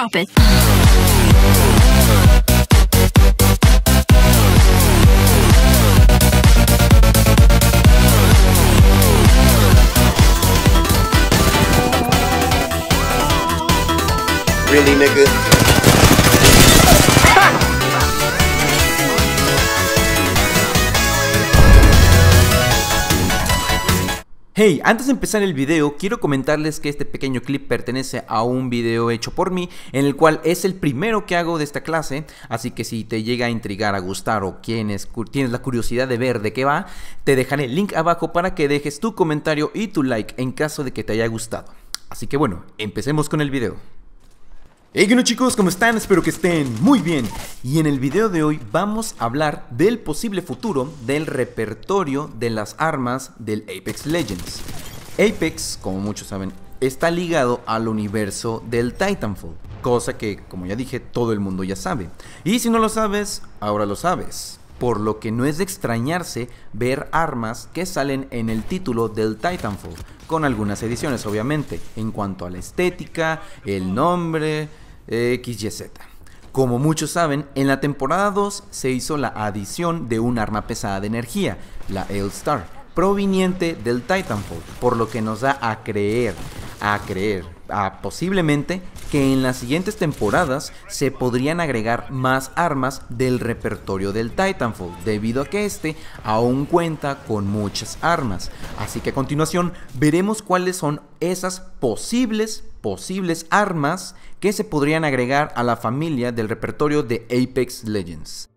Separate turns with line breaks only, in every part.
Drop it. Really, nigga? Hey, antes de empezar el video, quiero comentarles que este pequeño clip pertenece a un video hecho por mí, en el cual es el primero que hago de esta clase, así que si te llega a intrigar, a gustar o tienes, tienes la curiosidad de ver de qué va, te dejaré el link abajo para que dejes tu comentario y tu like en caso de que te haya gustado. Así que bueno, empecemos con el video. Hey, no chicos, ¿cómo están? Espero que estén muy bien. Y en el video de hoy vamos a hablar del posible futuro del repertorio de las armas del Apex Legends. Apex, como muchos saben, está ligado al universo del Titanfall, cosa que, como ya dije, todo el mundo ya sabe. Y si no lo sabes, ahora lo sabes. Por lo que no es de extrañarse ver armas que salen en el título del Titanfall, con algunas ediciones obviamente, en cuanto a la estética, el nombre, XYZ. Como muchos saben, en la temporada 2 se hizo la adición de un arma pesada de energía, la L-Star, proveniente del Titanfall, por lo que nos da a creer, a creer, a posiblemente que en las siguientes temporadas se podrían agregar más armas del repertorio del Titanfall, debido a que este aún cuenta con muchas armas. Así que a continuación veremos cuáles son esas posibles posibles armas que se podrían agregar a la familia del repertorio de Apex Legends.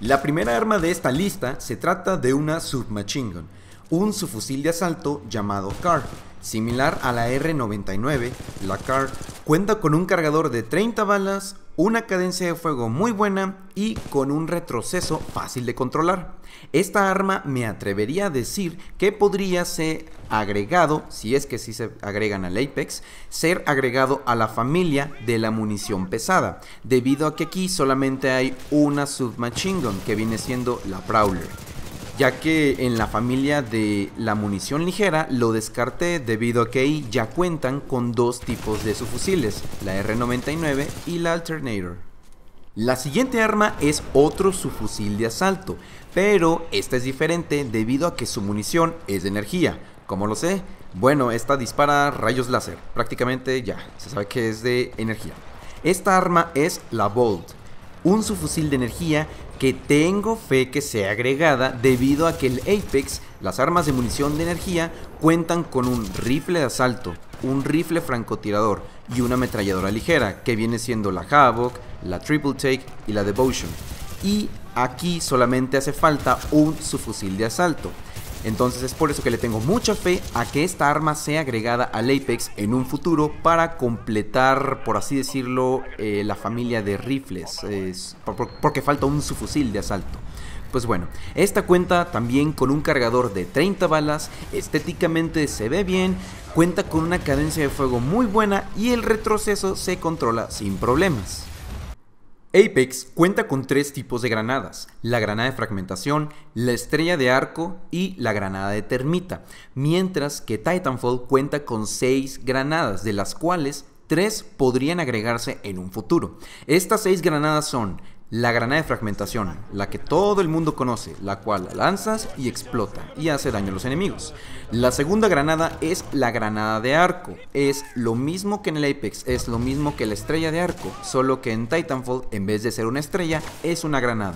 La primera arma de esta lista se trata de una submachine gun, un subfusil de asalto llamado CAR, Similar a la R99, la CAR cuenta con un cargador de 30 balas, una cadencia de fuego muy buena y con un retroceso fácil de controlar. Esta arma me atrevería a decir que podría ser agregado, si es que sí se agregan al Apex, ser agregado a la familia de la munición pesada, debido a que aquí solamente hay una submachine gun que viene siendo la Prowler ya que en la familia de la munición ligera lo descarté debido a que ahí ya cuentan con dos tipos de subfusiles, la R99 y la Alternator. La siguiente arma es otro subfusil de asalto, pero esta es diferente debido a que su munición es de energía. ¿Cómo lo sé? Bueno, esta dispara rayos láser, prácticamente ya, se sabe que es de energía. Esta arma es la Bolt, un subfusil de energía que tengo fe que sea agregada debido a que el Apex, las armas de munición de energía, cuentan con un rifle de asalto, un rifle francotirador y una ametralladora ligera, que viene siendo la Havoc, la Triple Take y la Devotion. Y aquí solamente hace falta un subfusil de asalto. Entonces es por eso que le tengo mucha fe a que esta arma sea agregada al Apex en un futuro para completar, por así decirlo, eh, la familia de rifles, porque falta un subfusil de asalto. Pues bueno, esta cuenta también con un cargador de 30 balas, estéticamente se ve bien, cuenta con una cadencia de fuego muy buena y el retroceso se controla sin problemas. Apex cuenta con tres tipos de granadas, la granada de fragmentación, la estrella de arco y la granada de termita, mientras que Titanfall cuenta con seis granadas, de las cuales tres podrían agregarse en un futuro. Estas seis granadas son la granada de fragmentación, la que todo el mundo conoce, la cual lanzas y explota y hace daño a los enemigos. La segunda granada es la granada de arco, es lo mismo que en el Apex, es lo mismo que la estrella de arco, solo que en Titanfall en vez de ser una estrella es una granada.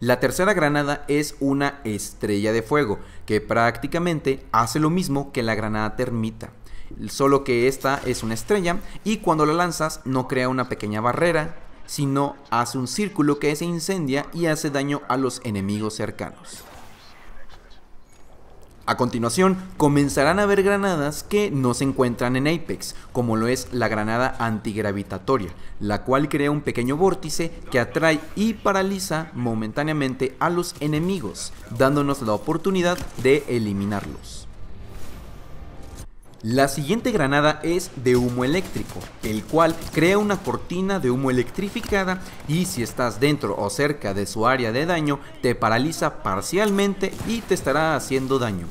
La tercera granada es una estrella de fuego, que prácticamente hace lo mismo que la granada termita solo que esta es una estrella y cuando la lanzas no crea una pequeña barrera sino hace un círculo que se incendia y hace daño a los enemigos cercanos. A continuación, comenzarán a ver granadas que no se encuentran en Apex, como lo es la granada antigravitatoria, la cual crea un pequeño vórtice que atrae y paraliza momentáneamente a los enemigos, dándonos la oportunidad de eliminarlos. La siguiente granada es de humo eléctrico, el cual crea una cortina de humo electrificada y si estás dentro o cerca de su área de daño te paraliza parcialmente y te estará haciendo daño.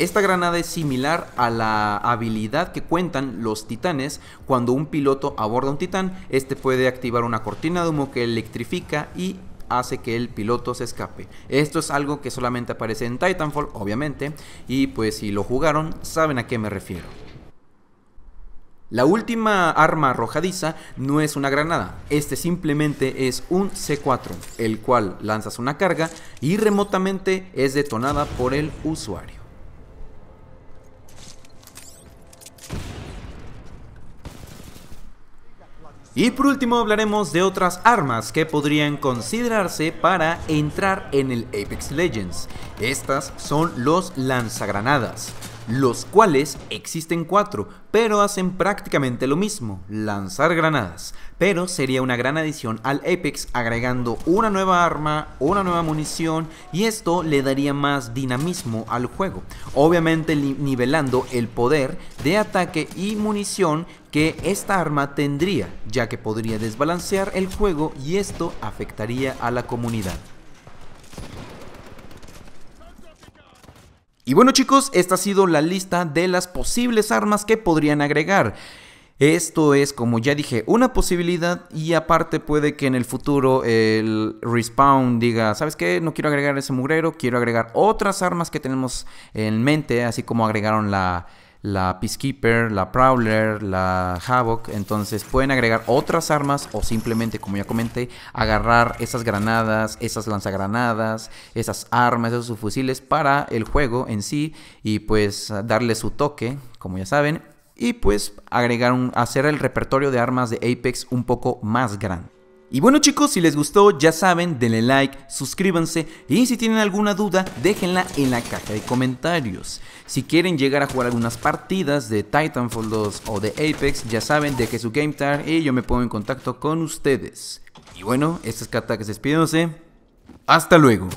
Esta granada es similar a la habilidad que cuentan los titanes. Cuando un piloto aborda un titán, este puede activar una cortina de humo que electrifica y hace que el piloto se escape. Esto es algo que solamente aparece en Titanfall, obviamente, y pues si lo jugaron, saben a qué me refiero. La última arma arrojadiza no es una granada, este simplemente es un C4, el cual lanzas una carga y remotamente es detonada por el usuario. Y por último hablaremos de otras armas que podrían considerarse para entrar en el Apex Legends. Estas son los lanzagranadas los cuales existen cuatro, pero hacen prácticamente lo mismo, lanzar granadas. Pero sería una gran adición al Apex agregando una nueva arma, una nueva munición y esto le daría más dinamismo al juego. Obviamente nivelando el poder de ataque y munición que esta arma tendría, ya que podría desbalancear el juego y esto afectaría a la comunidad. Y bueno chicos, esta ha sido la lista de las posibles armas que podrían agregar. Esto es, como ya dije, una posibilidad y aparte puede que en el futuro el respawn diga, ¿sabes qué? No quiero agregar ese mugrero, quiero agregar otras armas que tenemos en mente, así como agregaron la, la Peacekeeper, la Prowler, la Havoc. Entonces pueden agregar otras armas o simplemente, como ya comenté, agarrar esas granadas, esas lanzagranadas, esas armas, esos fusiles para el juego en sí y pues darle su toque, como ya saben. Y pues agregar un, hacer el repertorio de armas de Apex un poco más grande. Y bueno chicos, si les gustó ya saben, denle like, suscríbanse y si tienen alguna duda déjenla en la caja de comentarios. Si quieren llegar a jugar algunas partidas de Titanfall 2 o de Apex, ya saben, deje su game y yo me pongo en contacto con ustedes. Y bueno, este es Katak, despidiéndose. Hasta luego.